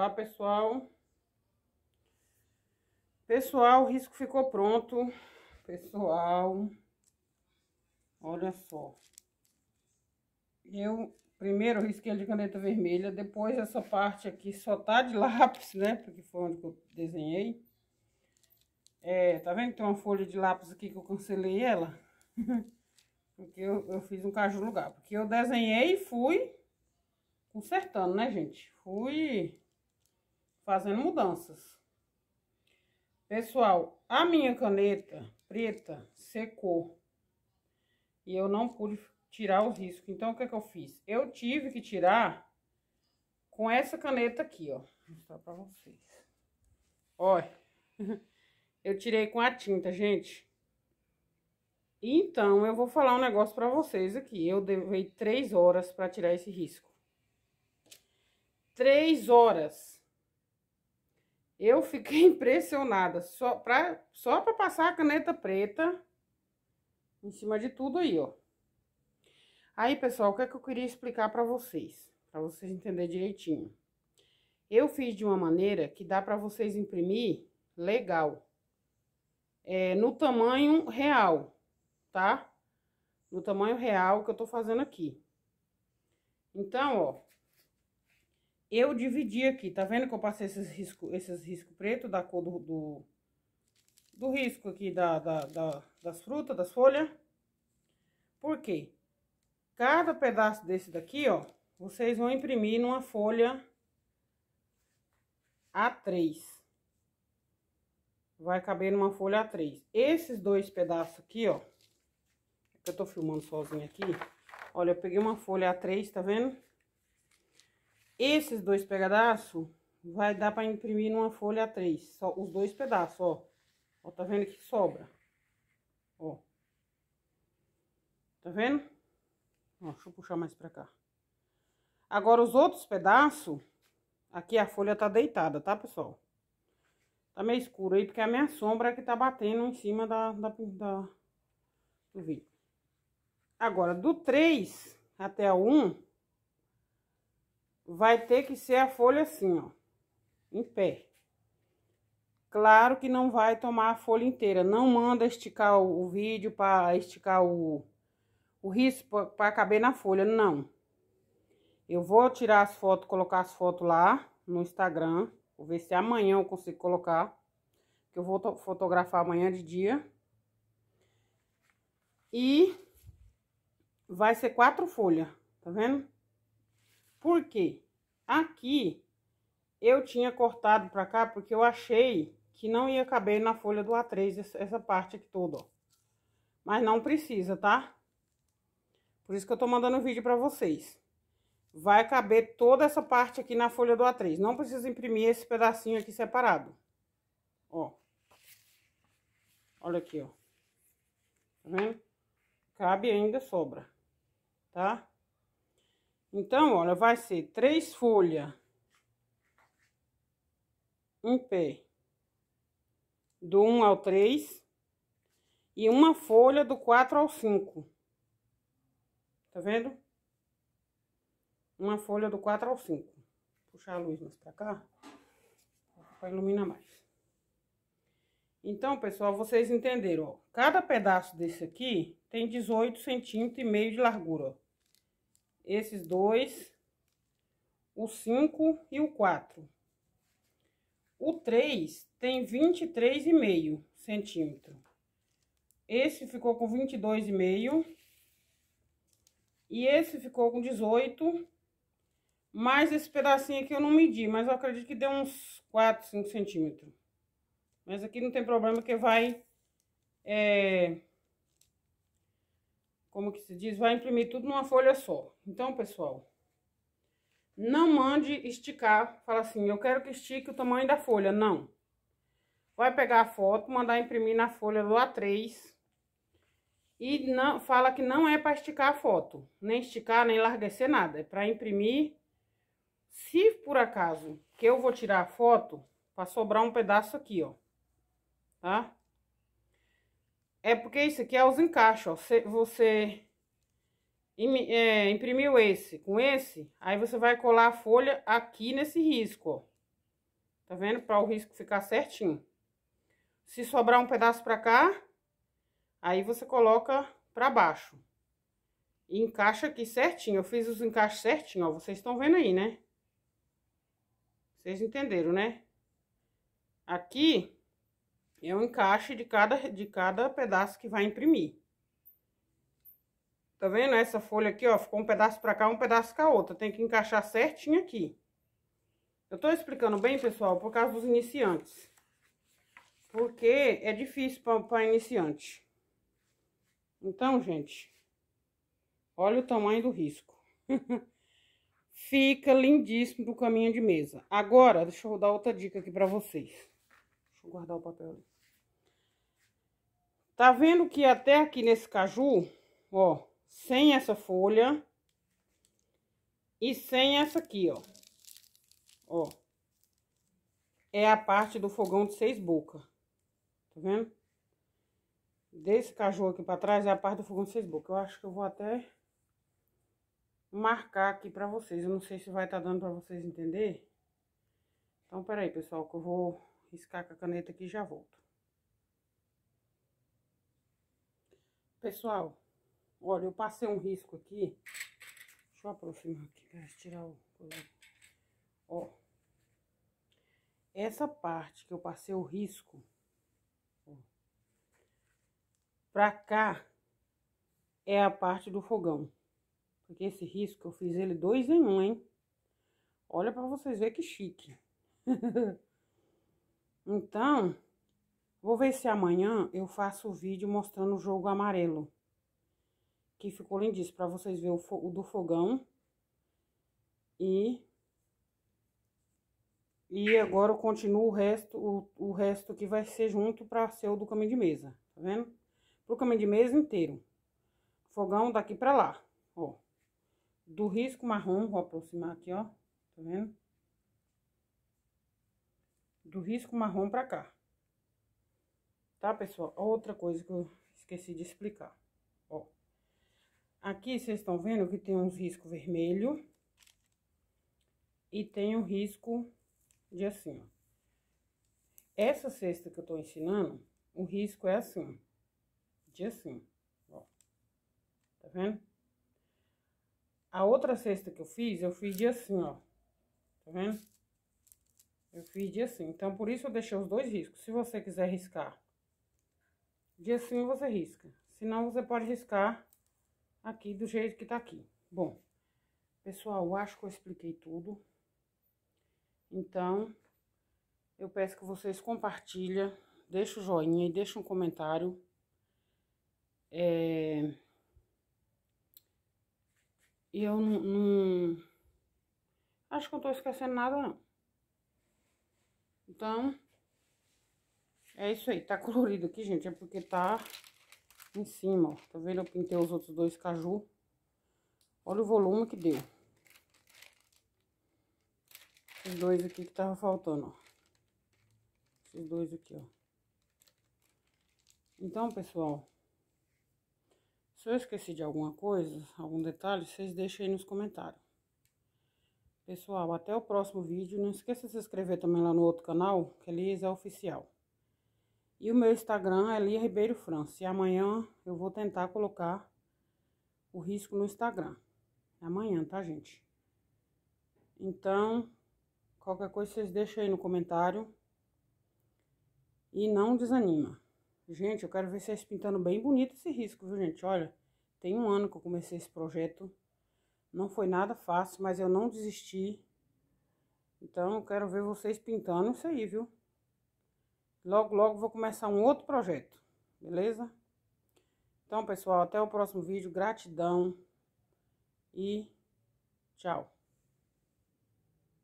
Olá, pessoal. Pessoal, o risco ficou pronto. Pessoal, olha só. Eu primeiro risquei de caneta vermelha, depois essa parte aqui só tá de lápis, né? Porque foi onde eu desenhei. É, tá vendo que tem uma folha de lápis aqui que eu cancelei ela? porque eu, eu fiz um caju lugar. Porque eu desenhei e fui consertando, né, gente? Fui fazendo mudanças. Pessoal, a minha caneta preta secou. E eu não pude tirar o risco. Então, o que é que eu fiz? Eu tive que tirar com essa caneta aqui, ó. Vou mostrar pra vocês. Olha. Eu tirei com a tinta, gente. Então, eu vou falar um negócio pra vocês aqui. Eu levei três horas pra tirar esse risco. Três horas. Eu fiquei impressionada, só para só pra passar a caneta preta em cima de tudo aí, ó. Aí, pessoal, o que é que eu queria explicar para vocês, para vocês entenderem direitinho. Eu fiz de uma maneira que dá para vocês imprimir legal, é, no tamanho real, tá? No tamanho real que eu tô fazendo aqui. Então, ó, eu dividi aqui, tá vendo que eu passei esses riscos esses risco preto da cor do, do, do risco aqui da, da, da, das frutas, das folhas. Por quê? Cada pedaço desse daqui, ó, vocês vão imprimir numa folha A3. Vai caber numa folha A3. Esses dois pedaços aqui, ó, é que eu tô filmando sozinho aqui, olha, eu peguei uma folha A3, tá vendo? Esses dois pedaços vai dar para imprimir numa folha 3, só os dois pedaços, ó. Ó, tá vendo que sobra? Ó. Tá vendo? Ó, deixa eu puxar mais para cá. Agora os outros pedaços, aqui a folha tá deitada, tá, pessoal? Tá meio escuro aí, porque a minha sombra é que tá batendo em cima da, da, da do vídeo. Agora, do 3 até o 1, vai ter que ser a folha assim, ó, em pé. Claro que não vai tomar a folha inteira, não manda esticar o, vídeo para esticar o, o risco para caber na folha, não. Eu vou tirar as fotos, colocar as fotos lá no Instagram, vou ver se amanhã eu consigo colocar, que eu vou fotografar amanhã de dia. E vai ser quatro folhas, tá vendo? Porque aqui eu tinha cortado pra cá porque eu achei que não ia caber na folha do A3 essa parte aqui toda, ó. Mas não precisa, tá? Por isso que eu tô mandando o vídeo pra vocês. Vai caber toda essa parte aqui na folha do A3. Não precisa imprimir esse pedacinho aqui separado. Ó. Olha aqui, ó. Tá vendo? Cabe ainda, sobra. Tá? Então, olha, vai ser três folhas, um pé, do 1 ao 3, e uma folha do 4 ao 5. Tá vendo? Uma folha do 4 ao 5. Vou puxar a luz mais pra cá, para iluminar mais. Então, pessoal, vocês entenderam, ó. Cada pedaço desse aqui tem 18 centímetros e meio de largura, ó esses dois, o 5 e o 4. O 3 tem 23,5 centímetro. Esse ficou com 22,5. E esse ficou com 18. Mais esse pedacinho aqui eu não medi, mas eu acredito que deu uns 4, 5 centímetros. Mas aqui não tem problema que vai... É, como que se diz, vai imprimir tudo numa folha só. Então, pessoal, não mande esticar, fala assim, eu quero que estique o tamanho da folha, não. Vai pegar a foto, mandar imprimir na folha do A3 e não, fala que não é para esticar a foto, nem esticar, nem larguecer nada, é para imprimir. Se por acaso que eu vou tirar a foto, para sobrar um pedaço aqui, ó, tá? É porque isso aqui é os encaixes, ó. Você, você é, imprimiu esse com esse, aí você vai colar a folha aqui nesse risco, ó. Tá vendo? Para o risco ficar certinho. Se sobrar um pedaço para cá, aí você coloca para baixo. E encaixa aqui certinho. Eu fiz os encaixes certinho, ó. Vocês estão vendo aí, né? Vocês entenderam, né? Aqui, é o encaixe de cada, de cada pedaço que vai imprimir. Tá vendo? Essa folha aqui, ó, ficou um pedaço pra cá, um pedaço pra outra. Tem que encaixar certinho aqui. Eu tô explicando bem, pessoal, por causa dos iniciantes. Porque é difícil pra, pra iniciante. Então, gente, olha o tamanho do risco. Fica lindíssimo pro caminho de mesa. Agora, deixa eu dar outra dica aqui pra vocês. Deixa eu guardar o papel ali. Tá vendo que até aqui nesse caju, ó, sem essa folha e sem essa aqui, ó. Ó. É a parte do fogão de seis bocas. Tá vendo? Desse caju aqui pra trás é a parte do fogão de seis bocas. Eu acho que eu vou até marcar aqui pra vocês. Eu não sei se vai tá dando pra vocês entender. Então, peraí, pessoal, que eu vou riscar com a caneta aqui e já volto. Pessoal, olha, eu passei um risco aqui. Deixa eu aproximar aqui para tirar o... Ó. Essa parte que eu passei o risco, ó, pra cá é a parte do fogão. Porque esse risco eu fiz ele dois em um, hein? Olha pra vocês verem que chique. então... Vou ver se amanhã eu faço o vídeo mostrando o jogo amarelo. Que ficou lindíssimo, para vocês verem o, o, do fogão. E... E agora eu continuo o resto, o, o resto que vai ser junto para ser o do caminho de mesa, tá vendo? Pro caminho de mesa inteiro. Fogão daqui para lá, ó. Do risco marrom, vou aproximar aqui, ó, tá vendo? Do risco marrom para cá. Tá, pessoal? Outra coisa que eu esqueci de explicar. Ó. Aqui vocês estão vendo que tem um risco vermelho. E tem um risco de assim, ó. Essa cesta que eu tô ensinando, o risco é assim, de assim, ó. Tá vendo? A outra cesta que eu fiz, eu fiz de assim, ó. Tá vendo? Eu fiz de assim. Então, por isso eu deixei os dois riscos. Se você quiser riscar de assim você risca. Senão você pode riscar aqui do jeito que tá aqui. Bom, pessoal, acho que eu expliquei tudo. Então, eu peço que vocês compartilhem, deixem o joinha e deixem um comentário. É... E eu não, não... Acho que eu não tô esquecendo nada, não. Então, é isso aí, tá colorido aqui, gente, é porque tá em cima, ó. Tá vendo? Eu pintei os outros dois caju. Olha o volume que deu. Os dois aqui que tava faltando, ó. Esses dois aqui, ó. Então, pessoal, se eu esqueci de alguma coisa, algum detalhe, vocês deixem aí nos comentários. Pessoal, até o próximo vídeo. Não esqueça de se inscrever também lá no outro canal, que é Lisa Oficial. E o meu Instagram é Lia Ribeiro França. E amanhã eu vou tentar colocar o risco no Instagram. É amanhã, tá, gente? Então, qualquer coisa vocês deixam aí no comentário. E não desanima. Gente, eu quero ver vocês pintando bem bonito esse risco, viu, gente? Olha, tem um ano que eu comecei esse projeto. Não foi nada fácil, mas eu não desisti. Então, eu quero ver vocês pintando isso aí, viu? Logo, logo vou começar um outro projeto, beleza? Então, pessoal, até o próximo vídeo. Gratidão e tchau.